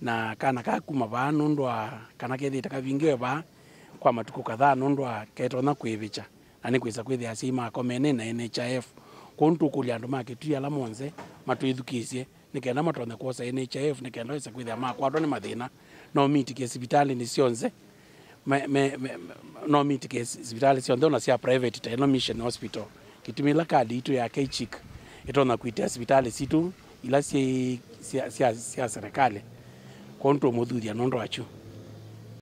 na kana kakuma vaa nundwa kana kethite kavingiwe ba kwa matuku kadhaa nundwa ketonya kwivicha na ni kwisa kwithia asii mako mene na NHIF kuu kuli andu make makitui ala monthe matwithukiisie nikenda matonye kwosa NHIF nikenda wise kwithia kwa ni mathina no ke hospitali mitikie sivitali me, me, no ke hospitali sionze na sia private ta no mission hospital kitumila kadi itu ya kchik itona kwitia hospitali situ ila si si si serikali kontoomo thuthia no ndo achu